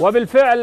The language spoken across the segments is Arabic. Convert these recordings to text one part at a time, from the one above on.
وبالفعل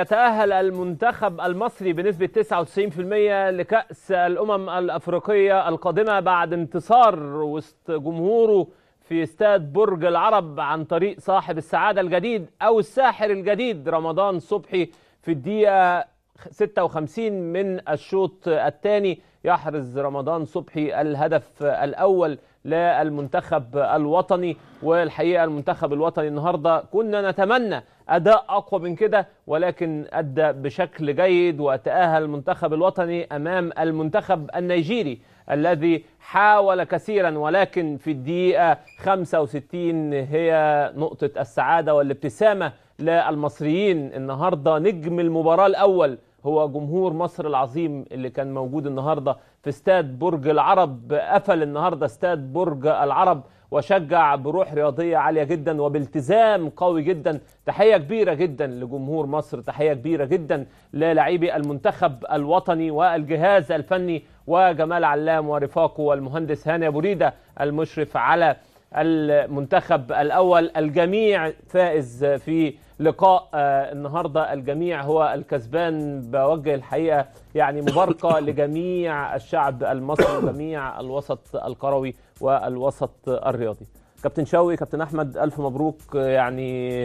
يتأهل المنتخب المصري بنسبة 99% لكأس الأمم الأفريقية القادمة بعد انتصار وسط جمهوره في استاد برج العرب عن طريق صاحب السعادة الجديد أو الساحر الجديد رمضان صبحي في الدقيقة 56 من الشوط الثاني يحرز رمضان صبحي الهدف الأول للمنتخب الوطني والحقيقة المنتخب الوطني النهاردة كنا نتمنى أداء أقوى من كده ولكن أدى بشكل جيد وتأهل المنتخب الوطني أمام المنتخب النيجيري الذي حاول كثيرا ولكن في الدقيقة 65 هي نقطة السعادة والابتسامة للمصريين النهاردة نجم المباراة الأول هو جمهور مصر العظيم اللي كان موجود النهارده في استاد برج العرب قفل النهارده استاد برج العرب وشجع بروح رياضيه عاليه جدا وبالتزام قوي جدا تحيه كبيره جدا لجمهور مصر تحيه كبيره جدا للاعبي المنتخب الوطني والجهاز الفني وجمال علام ورفاقه والمهندس هاني ابو ريده المشرف على المنتخب الاول الجميع فائز في لقاء آه، النهاردة الجميع هو الكسبان بوجه الحقيقة يعني مباركة لجميع الشعب المصري وجميع الوسط القروي والوسط الرياضي كابتن شوقي كابتن أحمد ألف مبروك آه، يعني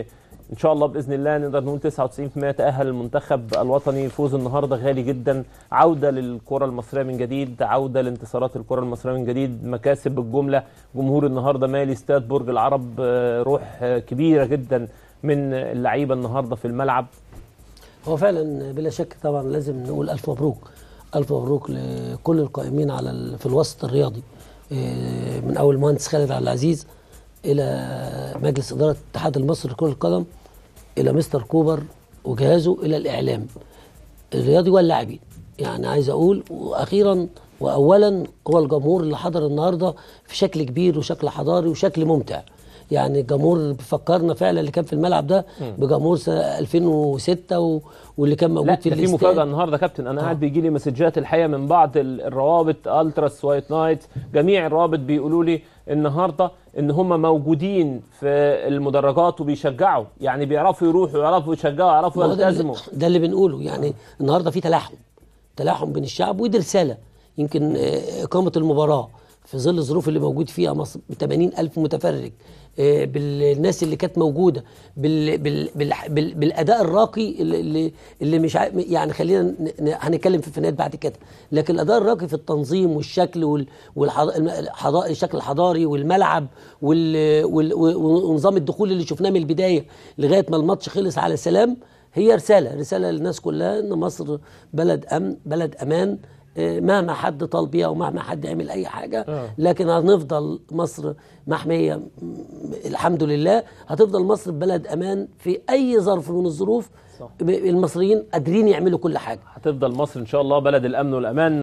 ان شاء الله باذن الله نقدر نقول 99% تاهل المنتخب الوطني فوز النهارده غالي جدا عوده للكره المصريه من جديد عوده لانتصارات الكره المصريه من جديد مكاسب بالجمله جمهور النهارده مالي استاد برج العرب آه، روح كبيره جدا من اللعيبه النهارده في الملعب هو فعلا بلا شك طبعا لازم نقول الف مبروك الف مبروك لكل القائمين على في الوسط الرياضي آه، من اول مهندس خالد عبد العزيز الى مجلس اداره الاتحاد المصري لكره القدم الى مستر كوبر وجهازه الى الاعلام الرياضي واللاعبين يعني عايز اقول واخيرا واولا هو الجمهور اللي حضر النهارده في شكل كبير وشكل حضاري وشكل ممتع يعني جمهور بيفكرنا فعلا اللي كان في الملعب ده بجمهور 2006 و... واللي كان موجود لا في الاستاد في مفاجاه النهارده كابتن انا آه. قاعد بيجي لي مسجات الحقيقه من بعض الروابط التراس وايت نايت جميع الروابط بيقولوا لي النهارده ان هم موجودين في المدرجات وبيشجعوا يعني بيعرفوا يروحوا يعرفوا يشجعوا يعرفوا يلتزموا ده اللي بنقوله يعني النهارده في تلاحم تلاحم بين الشعب ودي رساله يمكن آه، اقامه المباراه في ظل الظروف اللي موجود فيها مصر ب 80000 متفرج آه، بالناس اللي كانت موجوده بال بال بال بال بالاداء الراقي اللي اللي مش يعني خلينا هنتكلم في الفنيات بعد كده لكن الاداء الراقي في التنظيم والشكل والحضاري الشكل الحضاري والملعب وال... وال... ونظام الدخول اللي شفناه من البدايه لغايه ما الماتش خلص على سلام هي رساله رساله للناس كلها ان مصر بلد امن بلد امان مهما حد طال بيها ومهما حد عمل اي حاجه آه. لكن هنفضل مصر محميه الحمد لله هتفضل مصر بلد امان في اي ظرف من الظروف المصريين قادرين يعملوا كل حاجه هتفضل مصر ان شاء الله بلد الامن والامان